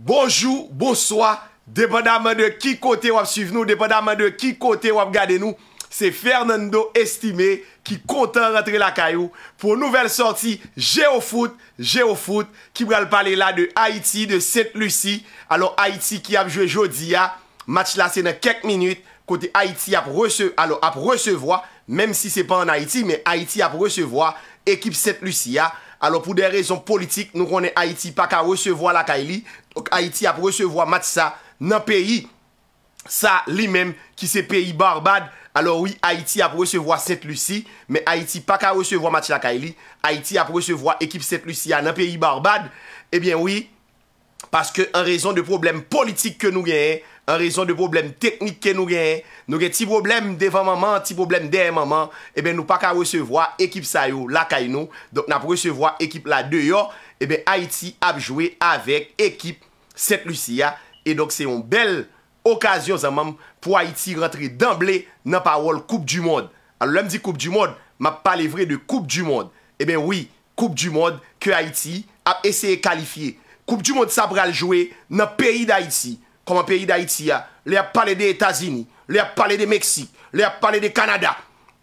Bonjou, bonsoi, depadaman de ki kote wap suv nou, depadaman de ki kote wap gade nou, se Fernando Estime ki kontan rentre la kayou pou nouvel sorti Geofoot, Geofoot, ki bral pale la de Haiti, de Saint-Lucie, alo Haiti ki ap jwe jodi ya, match la se nan kek minute, kote Haiti ap resevoi, alo ap resevoi, mem si se pa an Haiti, men Haiti ap resevoi, ekip Saint-Lucie ya. Alors pour des raisons politiques, nous connaissons Haïti pas qu'à recevoir la Kaili. Donc Haïti a recevoir ça dans pays. Ça lui-même qui c'est pays Barbade. Alors oui, Haïti a recevoir Sainte-Lucie, mais Haïti pas qu'à recevoir la Kaili. Haïti a recevoir équipe Sainte-Lucie dans pays Barbade. Eh bien oui, parce que en raison de problèmes politiques que nous gagnons, An rezon de problem teknik ke nou gen, nou gen ti problem devan maman, ti problem den maman, e ben nou pa ka wesevwa ekip sa yo la kay nou, donk na wesevwa ekip la deyo, e ben Haiti ap jwe avek ekip Saint-Lucia, e donk se yon bel okasyon zanman pou Haiti rentre denble nan pa wol Koupe du Monde. Alou lèm di Koupe du Monde, map pale vre de Koupe du Monde. E ben wii, Koupe du Monde ke Haiti ap eseye kalifiye. Koupe du Monde sa pral jwe nan peyi de Haiti. Koman peyi d'Haïti ya, lè a pale de Etazini, lè a pale de Meksik, lè a pale de Kanada,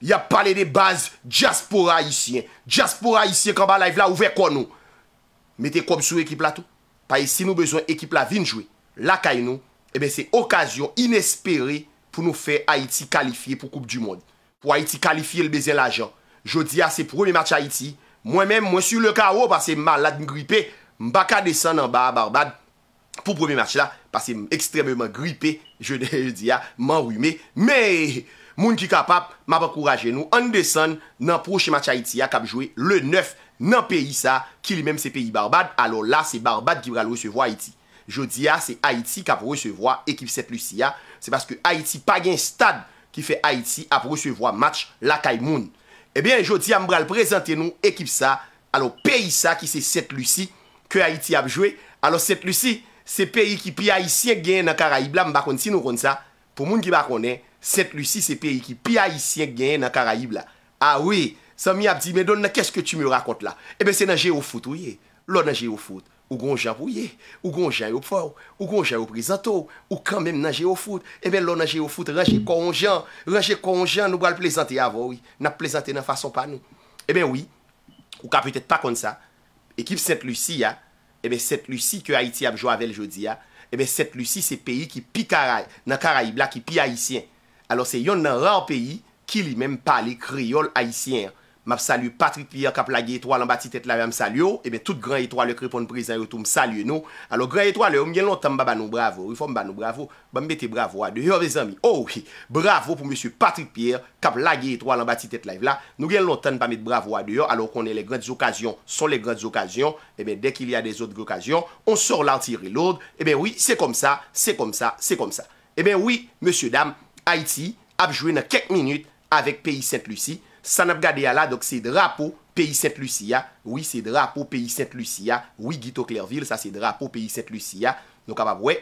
lè a pale de baz jaspora Haitien, jaspora Haitien koman laiv la ouve kon nou. Mete kom sou ekip la tou, pa yisi nou bezon ekip la vin jwe, la kay nou, ebe eh se okasyon inespere pou nou fe Haïti kalifiye pou koupe du moun. Po Haïti kalifiye lbezen la jan, jodi ya se premi match Haïti, mwen men mwen su le karo pase malad mi gripe, mbaka desan nan ba barbad pou premi match la. Asi ekstrememan gripe, jodi ya, man wime. Me, moun ki kapap, mab akouraje nou. An de san, nan proche match Haiti ya, kab jowe le 9 nan peyi sa, ki li menm se peyi barbade. Alo la, se barbade ki bral wesevo Haiti. Jodi ya, se Haiti kab wesevo ekip 7 Lucie ya. Se baske Haiti pa gen stad ki fe Haiti ab wesevo match la Kaimoun. Ebyen, eh jodi ya, mbral prezante nou ekip sa. Alo peyi sa ki se 7 Lucie, ke Haiti ab jowe. Alo 7 Lucie, Se peyi ki pi aisyen genye nan karaib la, mbakon si nou kon sa. Po moun ki bakon en, Saint-Lucie se peyi ki pi aisyen genye nan karaib la. A ah wè, sa mi ap di, mè don, na kès ke tu mè rakon la? E eh bè se nan jè ou foute ou ye. Lo nan jè ou foute. Ou gon jè ou ou ye. Ou gon jè ou pou fò. Ou gon jè ou eh prizantò. Eh ou kèmèm nan jè ou foute. E bè lo nan jè ou foute. Ranjè kon jè an. Ranjè kon jè an. Nou bwa l plèzantè avò wè. Nan plèzantè nan fason pa nou. E bè wè, Ebe, eh set lu si ke Haiti apjwavel jodi ya. Ebe, eh set lu si se peyi ki pi karay. Nan karay blak ki pi Haitien. Alo se yon nan rar peyi ki li menm pale kriol Haitien ya. M ap salu Patrick Pierre kap la ge etro alan bati tet la ve m salu yo. Ebe tout gran etro alo kripon prizayotou m salu yo nou. Alo gran etro alo yon gen lontan m ba ba nou bravo. Yon fom ba nou bravo. Ba m bete bravo a diyo. Yo vezan mi. Oh oui. Bravo pou ms Patrik Pierre kap la ge etro alan bati tet la ve la. Nou gen lontan pa met bravo a diyo. Alo konen le greds okasyon. Son le greds okasyon. Ebe dek il y a de zot okasyon. On sor lantiri loud. Ebe oui. Se kom sa. Se kom sa. Se kom sa. Ebe oui. San ap gade ya la, dok se drapo, peyi Saint-Lucie ya. Oui, se drapo, peyi Saint-Lucie ya. Oui, Guito-Clerville, sa se drapo, peyi eh Saint-Lucie ya. Nou kap ap wè.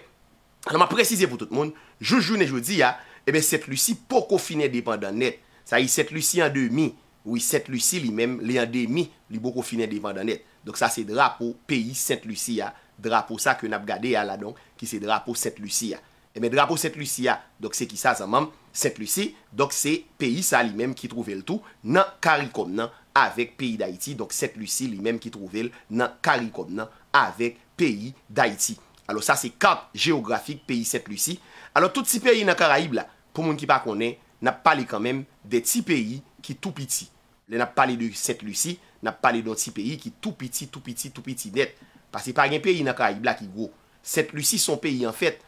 Alè, m ap prezise pou tout moun. Joujoune, joudi ya, ebè Saint-Lucie poko finè depan dan net. Sa yi Saint-Lucie an demi. Oui, Saint-Lucie li mèm, li an demi, li poko finè depan dan net. Dok sa se drapo, peyi Saint-Lucie ya. Drapo sa ke nap gade ya la, donk, ki se drapo Saint-Lucie ya. Eme eh drapo 7 Lucie a, dok se ki sa zanman, 7 Lucie, dok se peyi sa li menm ki trouvel tou nan karikon nan avek peyi d'Aiti. Dok 7 Lucie li menm ki trouvel nan karikon nan avek peyi d'Aiti. Alo sa se 4 geografik peyi 7 Lucie. Alo tout si peyi nan Karaib la, pou moun ki pa konen, nap pale kan menm de ti peyi ki tou piti. Le nap pale de 7 Lucie, nap pale de ti peyi ki tou piti, tou piti, tou piti net. Pase par gen peyi nan Karaib la ki gro. 7 Lucie son peyi an fèt.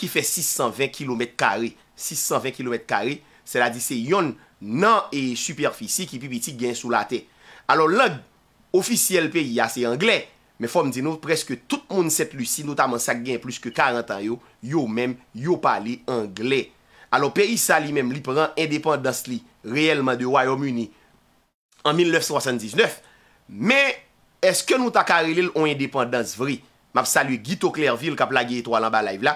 ki fè 620 km2. 620 km2, sè la di sè yon nan e superfici ki pi biti gen sou la te. Alo, la ofisiyel pe ya, sè yon anglè. Me fòm di nou, preske tout moun sè plusi, notaman sa gen plus ke 40 an yo, yo men, yo pali anglè. Alo, pe yi sa li men, li pran indépendans li, reèlman de Wyoming ni, an 1979. Men, eske nou ta kare li l'on indépendans vri? Map sali Gito Clairville, kap la ge etwa lan ba live la,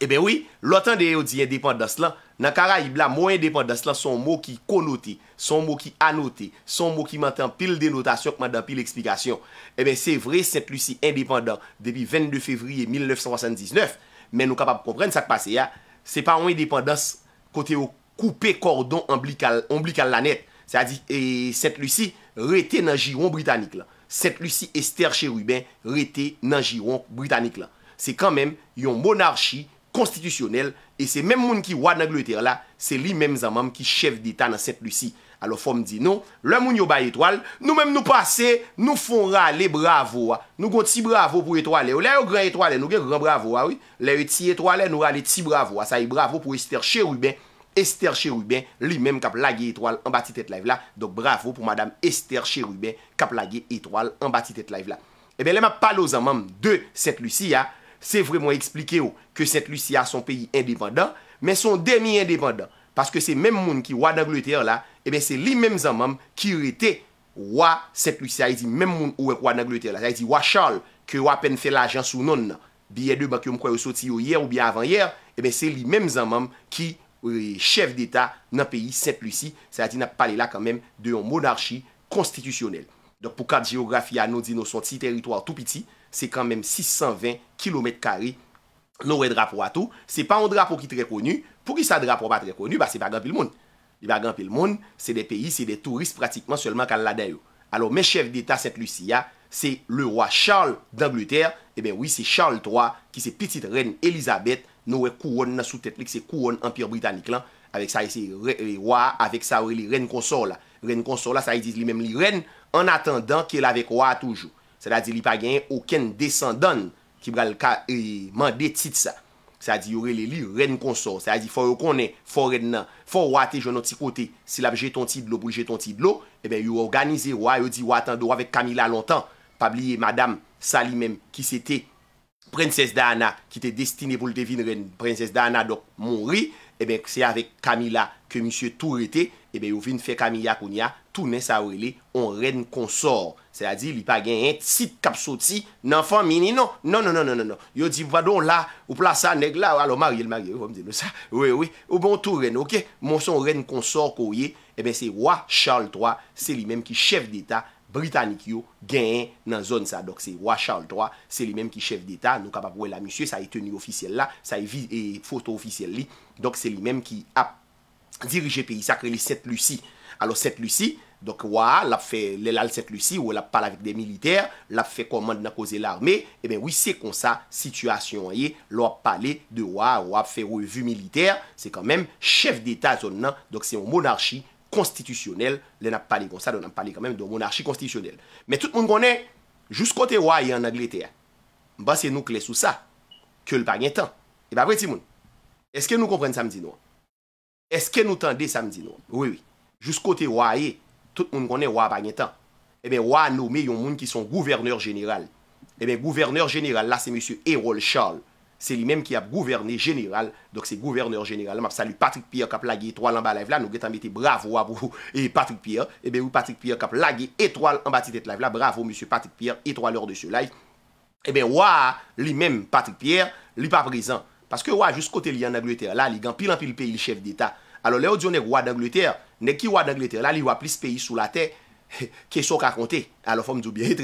E ben oui, lotan eh de yo di indépandans lan, nan kara yi bla moun indépandans lan son mou ki konote, son mou ki anote, son mou ki mantan pil denotasyon kman dan pil eksplikasyon. E ben se vre, set lu si indépandans, depi 22 fevriye 1979, men nou kapap propren sa kpase ya, se pa moun indépandans, kote yo koupe kordon omblikal lanet. Se a di, e eh, set lu si rete nan jiron britanik lan. Set lu si ester cheruben rete nan jiron britanik lan. Se kan men yon monarkhi, konstitisyonel, e se menm moun ki wad nan glo eter la, se li menm zanmanm ki chev d'eta nan Sète-Lucie. Alo fòm di nou, lè moun yo bay etoal, nou menm nou pase, nou fon rale bravo a. Nou kon ti bravo pou etoalè. Ou lè yo gran etoalè, nou gen gran bravo a. Lè yo ti etoalè, nou rale ti bravo a. Sa e bravo pou Esther Cherubin. Esther Cherubin, li menm kap lage etoal en bati tet live la. Dok bravo pou madame Esther Cherubin, kap lage etoal en bati tet live la. Ebe, eh lè man palo zanmanm de Sète-Lucie a, ah. Se vremen eksplike yo ke Saint-Lucie a son peyi independant, men son demi independant. Paske se menm moun ki wad Angleterre la, e eh ben se li menm zanmanm ki rete wad Saint-Lucie. A yi di menm moun ou wad Angleterre la. A yi di wad Charles, ke wapen fe la jansou non nan. Biye de bak yon mkwe yo soti yo yer ou biye avan yer, e eh ben se li menm zanmanm ki chef d'Etat nan peyi Saint-Lucie. Sa yi di nan pale la kanmen de yon monarkhi konstitisyonel. Dok pou kat geografiya nou di nou son ti teritwar tout piti, se kamem 620 km2 nou we drapo ato. Se pa an drapo ki tre konu, pou ki sa drapo pa tre konu, ba se bagan pil moun. Bagan pil moun, se de peyi, se de turist pratikman seulement kal la dayo. Alors men chef d'eta Saint-Lucia, se le roi Charles d'Angleterre, e ben oui se Charles III, ki se piti renne Elisabeth, nou we kouon nan sou tet li, se kouon empire britannik lan. Avèk sa y se re roi, avèk sa wè li renne konsor la. ren konsor la sa yi diz li men li ren, an atendan ke la vek wa toujou. Sa la di li pa genyen ouken descendan, ki bral ka e euh, mande tit sa. Sa la di yore li li ren konsor, sa la di fwa yo konen, fwa ren nan, fwa wate jenon ti kote, si la bje ton ti dlo, bje ton ti dlo, e ben yu organize wwa, yu di wwa atendan wwa vek Kamila lontan, pabliye madame sa li men, ki se te prenses da ana, ki te destine pou lite vin ren, prenses da ana dok moun ri, e eh ben se avek Kamila ke monsie tou rete, ebe eh yo vin fè kami yakounia, tou nè sa wè li, on ren konsor. Se a di, li pa gen yè tit kapsoti, nan fan mini, nan, nan, nan, nan, nan, nan. Yo di, vwa don la, ou plasa neg la, ou alo maryele, maryele, non, ou mdene sa, wè, wè, ou bon tou ren, ok? Monson ren konsor kou ye, ebe se wè Charles III, se li men ki chef d'état, Britannik yo, gen yè nan zon sa. Dok se wè Charles III, se li men ki chef d'état, nou kapap wè la misye, sa yè teni ofisiel la, sa yè foto ofis dirije peyi sakre li Sète-Lucie. Alò Sète-Lucie, lè lal Sète-Lucie, ou lè pal avik de militer, lè fe komand nan koze l'armè, wè wè se kon sa situasyon, lè wè palè de wè wè fè wè vü militer, se kanmen chef d'Etat zon nan, donc se yon monarkhi konstitisyonel, lè nan palè kon sa, lè nan palè kanmen don monarkhi konstitisyonel. Mè tout moun konè, jous kote wè yon Angleterre, mba se nou kles ou sa, ke l'pagnè tan. Eh e ba vre ti moun, eske nou kompren samdi nou an Eske nou tan de samdi nou? Oui, oui. Jus kote waa e, tout moun konen waa bagnetan. Eben eh waa anome yon moun ki son gouverneur general. Eben eh gouverneur general la se monsie Erol Charles. Se li menm ki ap gouverne general. Dok se gouverneur general. Mab salu Patrick Pierre kap lagi etroal anba live la. Nou getan mette bravo wabou e Patrick Pierre. Eben eh wou Patrick Pierre kap lagi etroal anba titet live la. Bravo monsie Patrick Pierre, etroal or de sou live. Eben waa li menm Patrick Pierre, li pa prezan. Paske waa jus kote li anaglu etera la, li gen pil an pil peyi l chev d'eta. alo eh le ou diyon nek wad Angleterre, nek ki wad Angleterre la li wap lis peyi eh sou la te ke sou kakonte, alo fom diyo biye,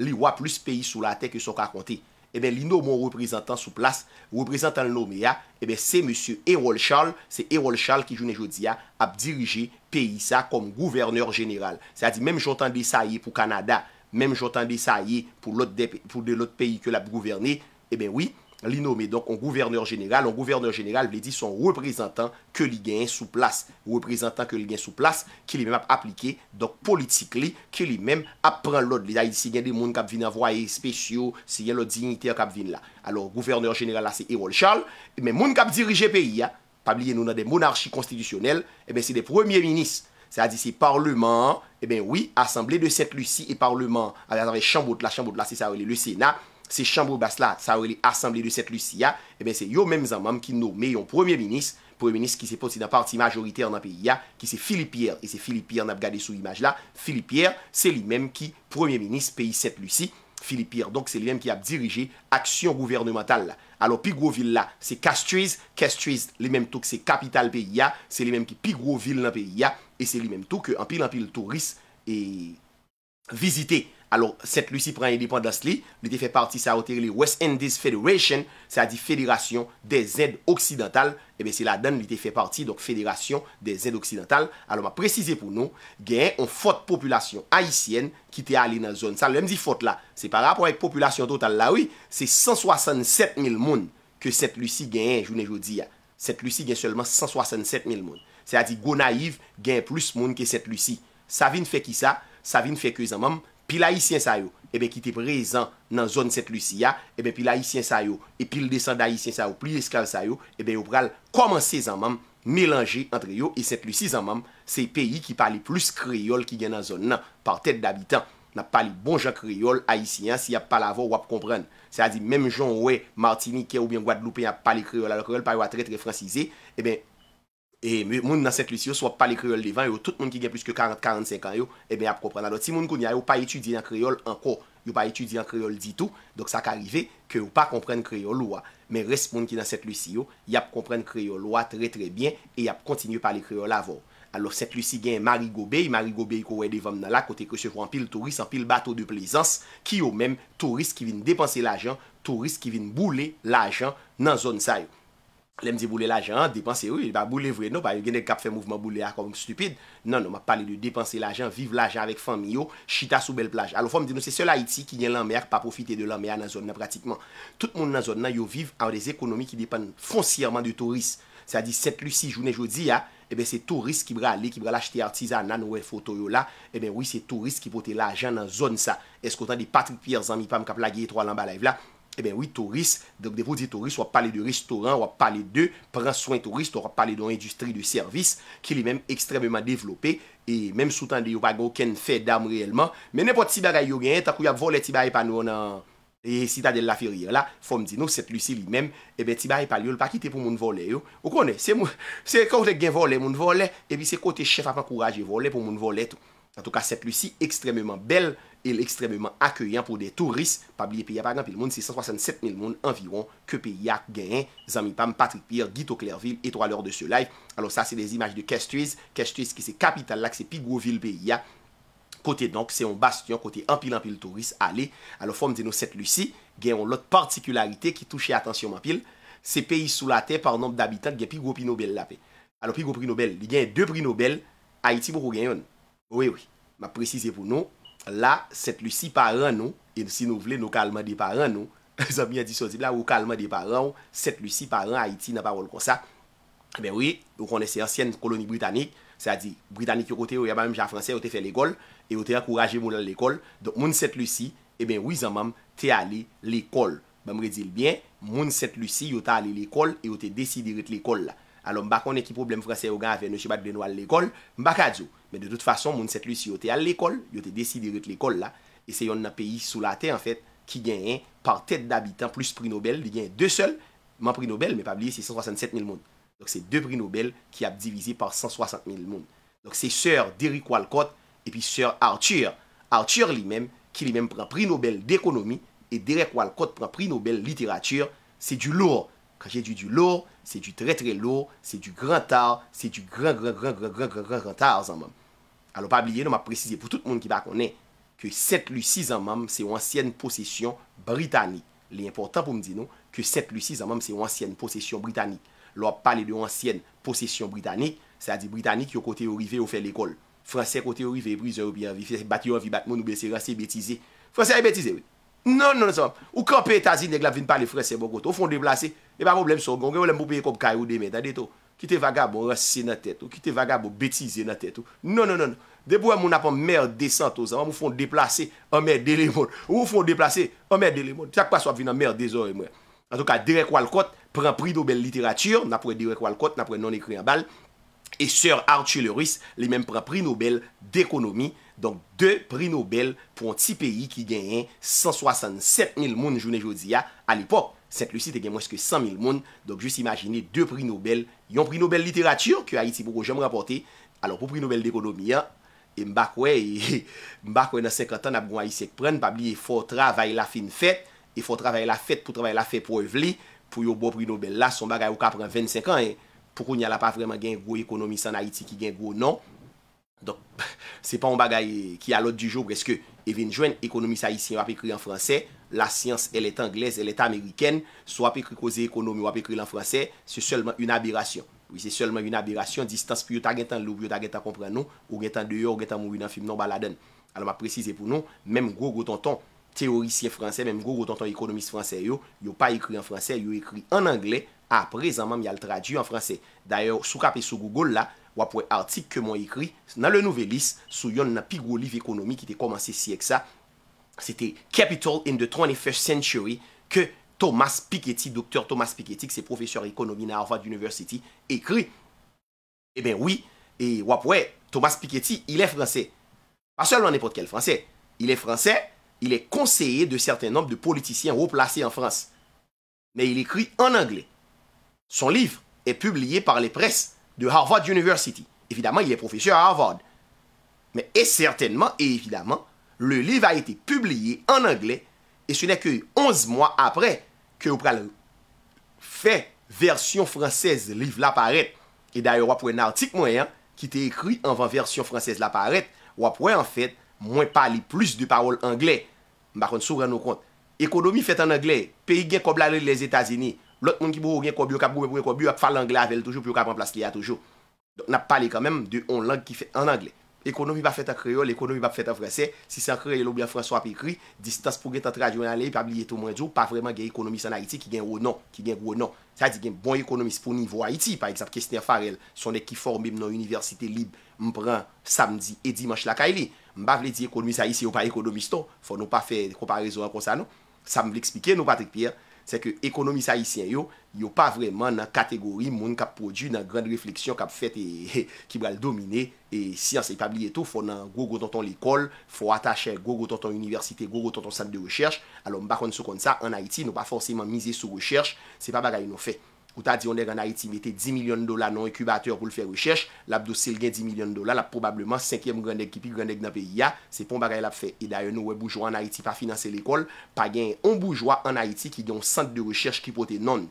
li wap lis peyi sou la te ke sou kakonte, ebe li nou moun reprezentant sou plas, reprezentant nou me ya, ebe se monsie Erol Charles, se Erol Charles ki jounen jodi ya ap dirije peyi sa kom gouverneur general, sa di menm joutan bi sa ye pou Kanada, menm joutan bi sa ye pou de lot peyi ke la pou gouverne, ebe eh wii, Li nome, donk, on gouverneur general, on gouverneur general, li di son reprezentant ke li gen sou plas, reprezentant ke li gen sou plas, ki li men ap aplike, donk, politik li, ki li men ap pren lod, li da, li si gen de moun kap vin avoye, spesyo, si gen lo dignite kap vin la. Alors, gouverneur general la, se Erol Charles, men moun kap dirije peyi, ha, pabliye nou nan de monarchi konstitisyonel, e ben se de premier-ministre, se a di si parlement, e ben oui, Assemblé de Saint-Lucie et parlement, alè, alè, chamboute la, chamboute la, se sa ou lè le sénat, Se chanbou bas la, sa wè li asemble li set lus si ya, e eh ben se yo mem zan mam ki nou me yon premier minis, premier minis ki se poti nan parti majoriter nan peyi ya, ki se Filipier, e se Filipier nan ap gade sou imaj la, Filipier, se li mem ki premier minis peyi set lus si, Filipier, donk se li mem ki ap dirije aksyon gouvernemental la. Alo, pi gwo vil la, se Castries, Castries, li mem tou ki se kapital peyi ya, se li mem ki pi gwo vil nan peyi ya, e se li mem tou ki anpil anpil touris e vizitey. Alors, Sète-Lucie pren indépendance li, li te fè parti sa aotere li West Indies Federation, sa di Fédération des Indes Occidentales, e eh bè si la dan li te fè parti, donc Fédération des Indes Occidentales. Alors, m'a précisé pou nou, gen yon fote populasyon haïsyen ki te alé nan zon. Sa lèm di fote la, se par rapport yon populasyon total la, se 167 mil moun ke Sète-Lucie gen yon, jounè joudi ya. Sète-Lucie gen seulement 167 mil moun. Sa di Gonaïve gen plus moun ke Sète-Lucie. Savine fè ki sa, Savine fè kè zan mèm, Pil Haitien sa yo, ebe ki te prezan nan zon 7 Lucia, ebe pil Haitien sa yo, e pil desan da Haitien sa yo, pli eskal sa yo, ebe yo pral komanse zan mam, melanje antre yo, e 7 Lucia zan mam, se peyi ki pali plus Kriol ki gen nan zon nan, par tete d'abitan. Na pali bon jan Kriol, Haitien, si ap pala avon, wap kompren. Se a di menm joun wè, Martini, kè ou bien Guadeloupe, ap pali Kriol, alok wèl pali wap tre tre fransize, ebe... E moun nan set lisi yo, so ap pale kreol devan yo, tout moun ki gen plus ke 40-45 an yo, ebe ap kopre nan do. Ti moun kon ya yo pa etudi nan kreol anko, yo pa etudi nan kreol ditou, dok sa ka rive ke yo pa kompren kreol wwa. Men res moun ki nan set lisi yo, yap kompren kreol wwa tre tre bien, e yap kontinye pale kreol avon. Alo, set lisi gen Marigo Bay, Marigo Bay ko wè devan nan la, kote kre se fwen pil turist, pil bato de plezans, ki yo men turist ki vin depanse la jan, turist ki vin boule la jan nan zon sa yo. Lèm di boule l'ajan, depanse ou, ba boule vre nou, ba yon genel kap fe mouvman boule a kom stupide. Nan, nan, ma pale de depanse l'ajan, vive l'ajan vek fami yo, chita sou bel plaj. Alo fòm, di nou se sel Haiti ki nye l'anmer, pa profite de l'anmer nan zon nan pratikman. Tout moun nan zon nan, yo vive an de ekonomi ki depan fonciyaman de turis. Sa di 7 lus si, jounen joudi ya, ebe se turis ki bre ale, ki bre lachte artiza nan ou e fotoyo la, ebe ou se turis ki pote l'ajan nan zon sa. E se kontan di patrik pier zan mi pam kap lage etro alan balay vla E ben oui, touriste, de pou di touriste, wap pale de restaurant, wap pale de pran soin touriste, wap pale de industrie de servis, ki li menm ekstrememan devlope, e menm soutan di yo pa gwo ken fe dam reyelman, mennen po tibar ay yo gen, takou ya vole tibar e panou nan. E si ta de la ferir la, fom di nou, set lusi li menm, e ben tibar e pali yo, lpa kite pou moun vole yo. Ou konen, se kote gen vole moun vole, e eh pi se kote chef apan kouraje vole pou moun vole. En tout ka, set lusi ekstrememan bel. El ekstremement akyeyan pou de touris. Pabliye piya pargan pi l moun. Se 167 mil moun environ. Ke piya genyen. Zami Pam, Patrick Pierre, Guito Clairville. Etro alor de se live. Alor sa se des imaj de Kestuiz. Kestuiz ki se kapital la. Ki se pi gro vil pi ya. Kote donk. Se yon bastyon. Kote an pil an pil touris. Ale. Alor fom de nou set l usi. Genyon lot partikularite. Ki touche atensyon man pil. Se pi sou la te. Par nom d'abitant. Genyon pi gro pi Nobel la pe. Alor pi gro pi Nobel. Li genyen de pri Nobel. Haiti pou La, 7 Lucie par an nou, e si nou vle nou kalman de par an nou, zan mi a di souzib la, ou kalman de par an ou, 7 Lucie par an Haiti nan parol kon sa. Eh ben wè, ou kone se asyen koloni Britannique, sa di Britannique yo kote, ou yaman jen franse, yo te fe l'ekol, yo te akouraje moun la l'ekol. Don moun 7 Lucie, e eh ben wè zan moun te ale l'ekol. Ben mwen di l'byen, moun 7 Lucie yo te ale l'ekol, yo te desi dire l'ekol la. Alò mba konen ki problem Fransè Ogan avè, nou che bat denou al l'ekol, mba kadzo. Men de tout fason, moun set lus yo te al l'ekol, yo te desi diri ot l'ekol la, e se yon nan peyi sou la te en fèt ki genyen par tèt d'abitant plus prix Nobel, li genyen deux seul, man prix Nobel, men pabliye, se 167 000 moun. Donc se deux prix Nobel ki ap divise par 160 000 moun. Donc se sèr Derrick Walcott, epi sèr Arthur, Arthur li men, ki li men pran prix Nobel d'ekonomi, et Derrick Walcott pran prix Nobel literature, se du lourd. Kranje di di lor, se di tre tre lor, se di gran tar, se di gran gran gran gran gran gran gran gran tar zanman. Alo pa bliye nou ma prezise pou tout moun ki bak konen, ke 7 lus 6 zanman se wansyen posesyon Britani. Le important pou m di nou, ke 7 lus 6 zanman se wansyen posesyon Britani. Lo ap pale de wansyen posesyon Britani, sa di Britani ki yo kote yorive ou fe l'ekol. Fransè kote yorive, brise yorive, bati yorive, batmoun ou bese rase, betize. Fransè yorive, betize, wè. Non, non, non, nan, nan, nan, nan, nan, nan, nan, nan, nan, nan, nan, nan, nan, nan, E ba moun blèm son, gongè ou lèm moun bèyè kòp kaj ou dè mè, ta dè to. Ki te vagab ou rassè nan tèt ou, ki te vagab ou bètizè nan tèt ou. Non, non, non. Dè pou moun apan mèr dé san to, sa moun moun foun déplase an mèr dé lè moun. Ou moun foun déplase an mèr dé lè moun. Tèk pa so ap vin an mèr dé zon e mèr. An tou ka, Direk Walcott pren pri Nobel Literature. Napre Direk Walcott, napre nan ekri an bal. E sèr Archeleuris, lè mèm pren pri Nobel dèkonomie. Donk, dè pri Nobel pou an ti Saint Lucie te gen mweske 100.000 moun. Donk just imagine 2 prix Nobel. Yon prix Nobel literature ki Aiti poukou jem rapote. Alors pou prix Nobel d'ekonomi ya. E mbakwe, e mbakwe nan 50 an ap gwen Aiti sek pren. Pabli e fò travay la fin fèt. E fò travay la fèt pou travay la fèt pou evli. Pou yo bo prix Nobel la. Son bagay ou kapren 25 an. Poukou nye la pa vreman gen gwo ekonomi san Aiti ki gen gwo nan. Donk, se pa yon bagay ki alot di jou, brezke, even jwen, ekonomis ayisyen wap ekri an fransè, la siyans el et anglez, el et ameriken, sou wap ekri koze ekonom, wap ekri lan fransè, se solman yon aberasyon. Se solman yon aberasyon, distans pi yon ta gen tan lou, yon ta gen tan kompran nou, ou gen tan deyo, ou gen tan mou yon nan film nan baladen. Alon ma prezise pou nou, mem go go tonton teorisyen fransè, mem go go tonton ekonomis fransè yo, yo pa ekri an fransè, yo ekri an angle, a prezaman mi al tradyu an fransè. Dayor, sou kape wapwe article que moi écrit dans le nouvelis sous yon nan pigou livre qui ekonomi ki te commencé si Capital in the 21st Century Que Thomas Piketty, Docteur Thomas Piketty, C'est professeur économie à Harvard University, Écrit Eh bien oui, et wapwe Thomas Piketty, il est français. Pas seulement n'importe quel français. Il est français, il est conseiller de certains nombres de politiciens replacés en France. Mais il écrit en anglais. Son livre est publié par les presses de Harvard University. Evidaman, il est professeur à Harvard. Mais certainement, et évidemment, le livre a été publié en anglais, et ce n'est que onze mois après que le fait version française livre l'apparaît. Et d'ailleurs, wap wè n'article moyen qui était écrit avant version française l'apparaît, wap wè en fait, mwen parlait plus de paroles anglaises. Bak, on se souvène au compte. Économie faite en anglais, pays gay comme l'Allée des États-Unis, Lot moun ki bo ou gen koubi, ou kap koube koube koubi, ou ap fa langla avel toujou, pou yo kap anplas li a toujou. Don ap pale kanmem de on lang ki fe en angle. Ekonomi ba feta kreol, ekonomi ba feta frase, si sa kreol ou bia fraso ap ekri, distans pou gen ta tradyonale, pa blye tou mwen djou, pa vreman gen ekonomis an Haiti ki gen ou non, ki gen ou non. Sa di gen bon ekonomis pou nivou Haiti, par ekzap kestner farel, son ek ki formem nan universite lib, mpren samdi e dimanj la kaile, mbavle di ekonomis a yisi ou pa ekonomis to, fon nou pa fe komparezo an konsa nou, Se ke ekonomi sa isyen yo, yo pa vreman nan kategori moun kap produ nan grande refleksyon kap fet e ki bral domine. E siyan se yi pa bli eto, fon nan gwo gwo ton ton l'ekol, fon atache gwo gwo ton ton universite, gwo gwo ton ton san de recherche. Alon bakon sou kon sa, an Haiti nou pa fonsiman mize sou recherche, se pa bagay nou fey. Ou ta di yon dèk an Haiti mette 10 milyon dola non ekubateur pou l fè rechèche, l ap dosil gen 10 milyon dola, l ap probableman 5è moun gen dèk ki pi gen dèk nan peyi ya, se pon bagay l ap fè. E da yon nou wè boujwa an Haiti pa finanse l ekol, pa gen yon boujwa an Haiti ki di yon sent de rechèche ki pote non.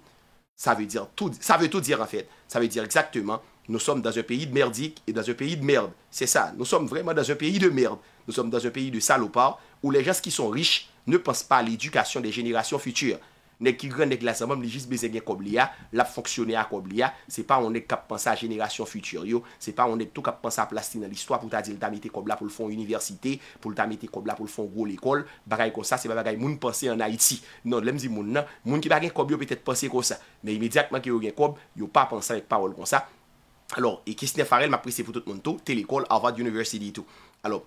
Sa vey tou dire an fèt. Sa vey dire exactement, nou som dan zè peyi de merdik e dan zè peyi de merd. Se sa, nou som vreman dan zè peyi de merd. Nou som dan zè peyi de salopat ou le jas ki son riche ne pense pa l edukasyon de jenerasyon füture. Nèk ki gren nèk la zanmèm, li jist bezè gen kob li ya, lap fonksyonè a kob li ya, se pa ou nèk kap pansa a jenera syon futuryo, se pa ou nèk tou kap pansa a plasti nan l'histoa, pou ta di l'damite kob la pou l'fon universite, pou l'damite kob la pou l'fon go l'ekol, bagay kon sa se ba bagay moun panse an Haiti. Non, lemzi moun nan, moun ki bagay kob yo petèt panse kon sa, mè imediat mèk yo gen kob, yo pa pansa ek parol kon sa. Alors, e kisne farel, mè aprese pou tout moun tou, te l'ekol avad yoniversite tou. Alors,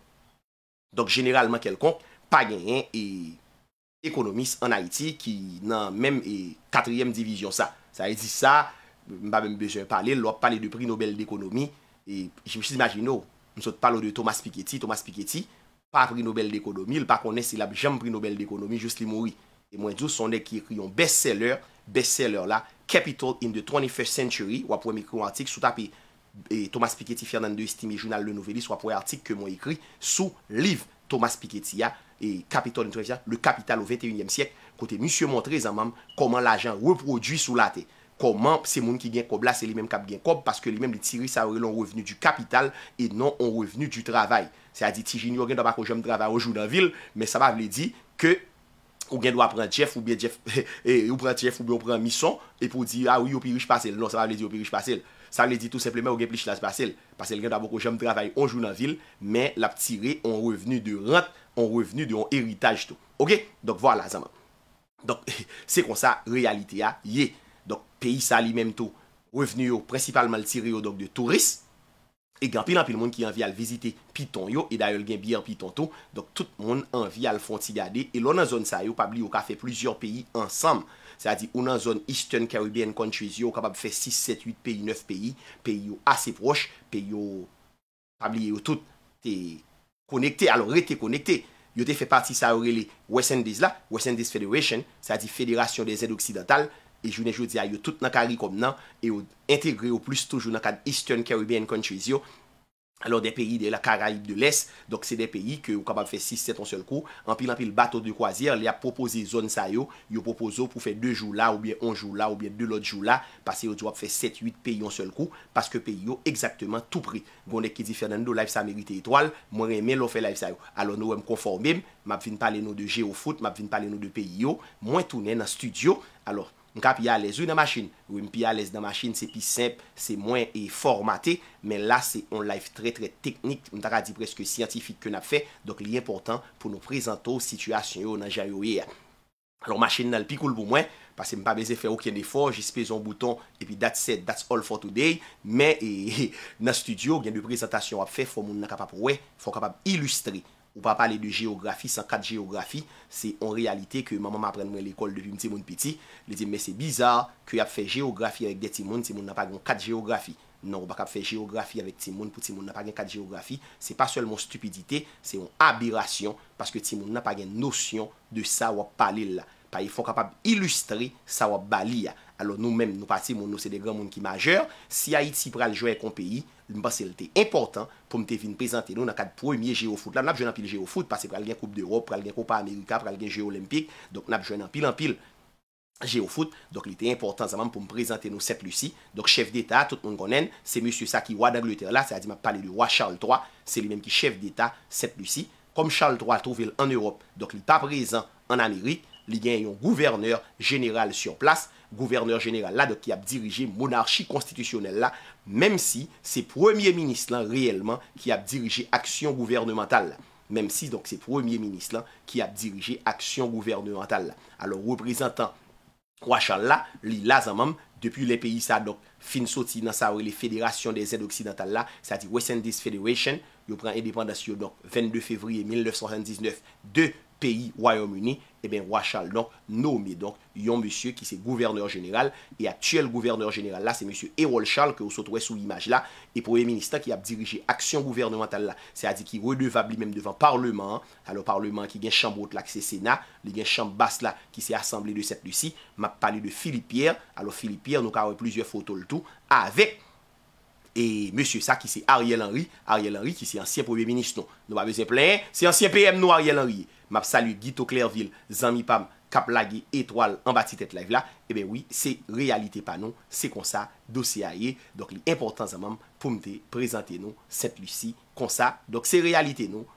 Ekonomis an Haiti ki nan menm e katriyem divijyon sa. Sa e di sa, mba menm bejwen pale, lop pale de pri Nobel d'ekonomi. Je me chis imagine ou, msot pale ou de Thomas Piketty. Thomas Piketty, pa pri Nobel d'ekonomi, lop pa kone se la jem pri Nobel d'ekonomi, just li mwoui. E mwen djous, sonde ki ekri yon bestseller, bestseller la, Capital in the 21st Century, wap wè mikri yon artik. Souta pi e, e Thomas Piketty, Fernando Estimi, Jounal de Novelis, wap wè artik ke mwen ekri sou liv Thomas Piketty ya. E le kapital au 21e siyek Kote monsie montre zan mam Koman l'ajan reprodui sou la te Koman se moun ki gen kob la Se li menm kap gen kob Paske li menm li tiri sa ori l'on revenu du kapital E non on revenu du travay Se a di ti jini ou gen daba kou jom travay Ou jounan vil Men sa bav li di ke Ou gen dwa pran jef ou be jef Ou pran jef ou be ou pran misson E pou di a ah ou yo pi riche pasel Non sa bav li di yo pi riche pasel Sa li di tou seplemen ou gen pi riche pasel Pasel gen daba kou jom travay ou jounan vil Men la tiri ou revenu de rente On revenu de yon eritaj tou. Ok? Donk vwa la zaman. Donk se kon sa realite ya ye. Donk peyi sa li menm tou. Revenu yo principal mal tir yo donk de touris. E gampi lan pi l moun ki anvi al vizite piton yo. E dayol gen bi anpi ton tou. Donk tout moun anvi al fonti gade. E lonan zon sa yo. Pabli yo ka fe plusieurs peyi ansam. Sa di, lonan zon Eastern Caribbean countries yo. Kabab fe 6, 7, 8 peyi, 9 peyi. Peyi yo ase proche. Peyi yo... Pabli yo tout te... Konekte, alo rete konekte, yo te fe parti sa aurele West Indies la, West Indies Federation, sa di Federation des Aides Occidentales, e jounen jou di a yo tout nan kari kom nan, e yo integre yo plus tou jou nan kan Eastern Caribbean Countries yo. alor de peyi de la Karaib de l'Est, dok se de peyi ke ou kap ap fe 6-7 onsel kou, an pil an pil bato de kwazir, li ap proposi zon sa yo, yo proposo pou fe 2 jou la, ou bien 1 jou la, ou bien 2 lot jou la, pase yo di wap fe 7-8 peyi onsel kou, paske peyi yo exactement tout pri. Gwande ki di fè nan do life sa merite etoal, mwen reme lo fe life sa yo. Alor nou wèm konformem, map vin pale nou de Geofoot, map vin pale nou de peyi yo, mwen tounen nan studio, alor, M ka pi alez ou nan masjin, ou m pi alez nan masjin se pi semp, se mwen e formaté, men la se on live tre tre teknik, m ta ka di preske siyantifik ke nan ap fè, dok li important pou nou prezento situasyon yo nan jan yo ye. Alors masjin nan l pi koul pou mwen, pase m pa beze fè okyen defo, jispe zon bouton, epi dat se, dat all for today, men e nan studio gen de prezentasyon ap fè, fò moun nan kapap wè, fò kapap ilustre. Ou pa pale de geografi, san kat geografi, se en realite ke maman apren mwen l'ekol depi mti moun piti, li di men se bizar, ke yap fe geografi avik de ti moun, ti moun nan pa gen kat geografi. Non, ou bak ap fe geografi avik ti moun, pou ti moun nan pa gen kat geografi, se pa solmon stupidite, se yon abirasyon, paske ti moun nan pa gen nosyon de sa wak pale la. Pa yon fon kapab ilustre sa wak bali ya. alo nou mèm nou pati moun nou se de gran moun ki majeur, si a iti pral jwen kon peyi, mwen basel te important pou mwen te vin prezante nou nan kat pou yon jerofout. La mwen ap jwen anpil jerofout, pase pral gen Koupe d'Europe, pral gen Koupe Amerika, pral gen Jerolympique, donk mwen ap jwen anpil anpil jerofout, donk li te important zanman pou mwen prezante nou seplusi. Donk chef d'Etat, tout moun konen, se monsu sa ki wadag le terla, sa di mwen pale li wadag Charles III, se li menm ki chef d'Etat seplusi. Kom Charles III al touvel an Europe, Gouverneur jeneral la, ki ap dirije monarki konstitisyonel la, mem si se premier ministre la, reyelman, ki ap dirije aksyon gouvernemental la. Mem si se premier ministre la, ki ap dirije aksyon gouvernemental la. Alors, reprezentant, kwa chan la, li lazan mam, depi le peyi sa, fin soti nan sa, le federation de zèd occidental la, sa di West Indies Federation, yo pren indépendasyon 22 fevrier 1979 de West Indies. Peyi, Royaume-Uni, e eh ben Roi Charles Non, nou mi, yon monsye ki se Gouverneur General, e atyel Gouverneur General la, se monsye Erol Charles, ke ou sot wè Sou imaj la, e proye ministan ki ap dirije Aksyon gouvernemental la, se a di ki Renewab li menm devan parleman A lo parleman ki gen chambot la, ki se Sena Li gen chambas la, ki se asemble de Sèp Lucie, m ap pale de Philippe Pierre A lo Philippe Pierre, nou ka avè plusieurs foto l'tou A avè, e Monsye sa ki se Ariel Henry, Ariel Henry Ki se ansyen proye ministan, non. nou pa mè se plè Se ansyen PM nou Ariel Henry e map salu Gito Clairville, Zanmi Pam, Kaplage, Etoile, an bati tet live la, ebe eh oui, se realite pa nou, se konsa dosi a ye, dok li importan zanman pou mte non, prezante nou, set lisi, konsa, dok se realite nou,